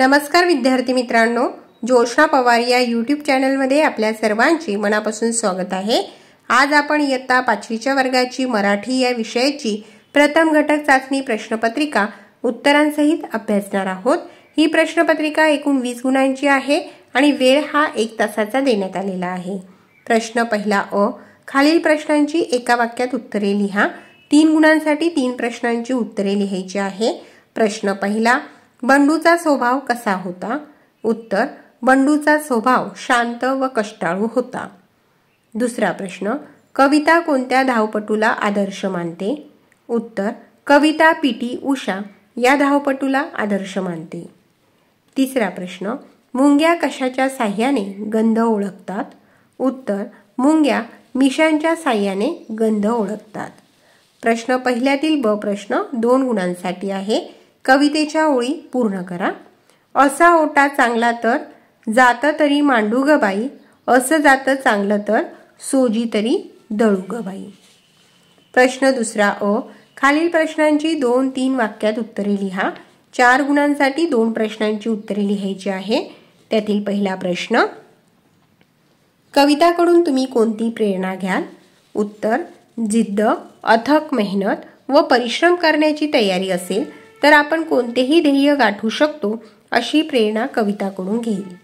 नमस्कार विद्यार्थी मित्रांनो जोशा पवार या यूट्यूब चॅनलमध्ये आपल्या सर्वांची मनापासून स्वागत आहे आज आपण इयत्ता पाचवीच्या वर्गाची मराठी या विषयाची प्रथम घटक चाचणी प्रश्नपत्रिका उत्तरांसहित अभ्यासणार आहोत ही प्रश्नपत्रिका एकूण वीस गुणांची आहे आणि वेळ हा एक तासाचा देण्यात आलेला आहे प्रश्न पहिला अ खालील प्रश्नांची एका वाक्यात उत्तरे लिहा तीन गुणांसाठी तीन प्रश्नांची उत्तरे लिहायची आहे प्रश्न पहिला बंडूचा स्वभाव कसा होता उत्तर बंडूचा स्वभाव शांत व कष्टाळू होता दुसरा प्रश्न कविता कोणत्या धावपटूला आदर्श मानते उत्तर कविता पीटी उषा या धावपटूला आदर्श मानते तिसरा प्रश्न मुंग्या कशाच्या साह्याने गंध ओळखतात उत्तर मुंग्या मिशांच्या साह्याने गंध ओळखतात प्रश्न पहिल्यातील ब प्रश्न दोन गुणांसाठी आहे कवितेच्या ओळी पूर्ण करा असा ओटा चांगला तर जातं तरी मांडू ग बाई असं जातं चांगलं तर सोजी तरी दळू ग बाई प्रश्न दुसरा अ खालील प्रश्नांची दोन तीन वाक्यात उत्तरे लिहा चार गुणांसाठी दोन प्रश्नांची उत्तरे लिहायची आहे त्यातील पहिला प्रश्न कविताकडून तुम्ही कोणती प्रेरणा घ्याल उत्तर जिद्द अथक मेहनत व परिश्रम करण्याची तयारी असेल तर आपण कोणतेही ध्येय गाठू शकतो अशी प्रेरणा कविताकडून घेईल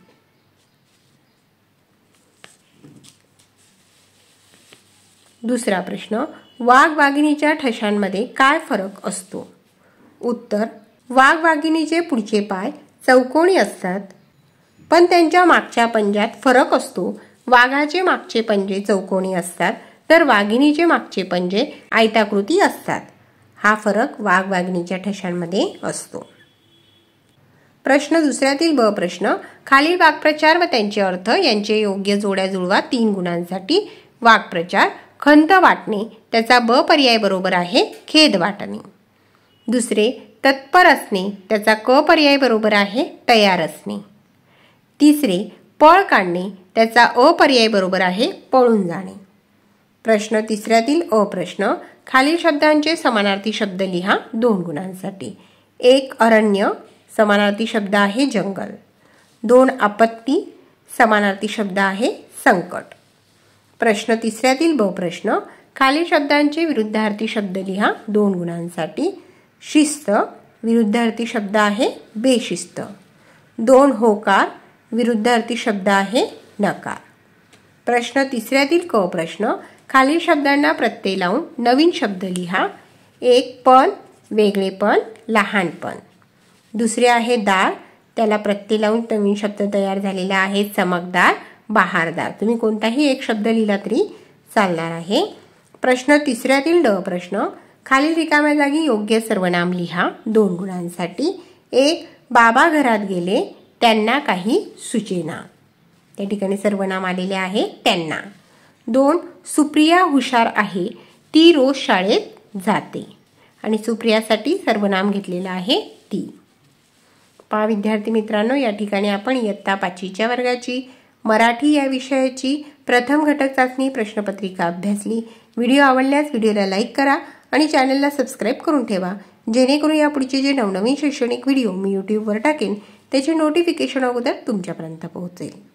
दुसरा प्रश्न वाघ वाघिणीच्या ठशांमध्ये काय फरक असतो उत्तर वाघ वाघिणीचे पुढचे पाय चौकोणी असतात पण त्यांच्या मागच्या पंजात फरक असतो वाघाचे मागचे पंजे चौकोणी असतात तर वाघिणीचे मागचे पंजे आयताकृती असतात हा फरक वाघवाघिणीच्या ठशांमध्ये असतो प्रश्न दुसऱ्यातील ब प्रश्न खालील वाक्प्रचार व त्यांचे अर्थ यांचे योग्य जोड्या जुळवा तीन गुणांसाठी वाक्प्रचार खंत वाटणे त्याचा ब पर्याय बरोबर आहे खेद वाटणे दुसरे तत्पर असणे त्याचा क पर्याय बरोबर आहे तयार असणे तिसरे पळ काढणे त्याचा अ पर्याय बरोबर आहे पळून जाणे प्रश्न तिसऱ्यातील अ प्रश्न खालील शब्दांचे समानार्थी शब्द लिहा दोन गुणांसाठी एक अरण्य समानार्थी शब्द आहे जंगल दोन आपत्ती समानार्थी शब्द आहे संकट प्रश्न तिसऱ्यातील बहुप्रश्न खालील शब्दांचे विरुद्धार्थी शब्द लिहा दोन गुणांसाठी शिस्त विरुद्धार्थी शब्द आहे बेशिस्त दोन होकार विरुद्धार्थी शब्द आहे नकार प्रश्न तिसऱ्यातील क प्रश्न खालील शब्दांना प्रत्यय लावून नवीन शब्द लिहा एक पण वेगळेपण लहानपण दुसरे आहे दार त्याला प्रत्यय लावून नवीन शब्द तयार झालेला आहे चमकदार बहारदार तुम्ही कोणताही एक शब्द लिहिला तरी चालणार आहे प्रश्न तिसऱ्यातील ड प्रश्न खालील रिकाम्या जागी योग्य सर्वनाम लिहा दोन गुणांसाठी एक बाबा घरात गेले त्यांना काही सुचेना त्या ठिकाणी सर्वनाम आलेले आहे त्यांना दोन सुप्रिया हुशार आहे ती रोज शाळेत जाते आणि सुप्रियासाठी सर्वनाम घेतलेलं आहे ती पा विद्यार्थी मित्रांनो या ठिकाणी आपण इयत्ता पाचवीच्या वर्गाची मराठी या विषयाची प्रथम घटक चाचणी प्रश्नपत्रिका अभ्यासली व्हिडिओ आवडल्यास व्हिडिओला लाईक करा आणि चॅनलला सबस्क्राईब करून ठेवा जेणेकरून यापुढचे जे नवनवीन शैक्षणिक व्हिडिओ मी यूट्यूबवर टाकेन त्याचे नोटिफिकेशन अगोदर तुमच्यापर्यंत पोहोचेल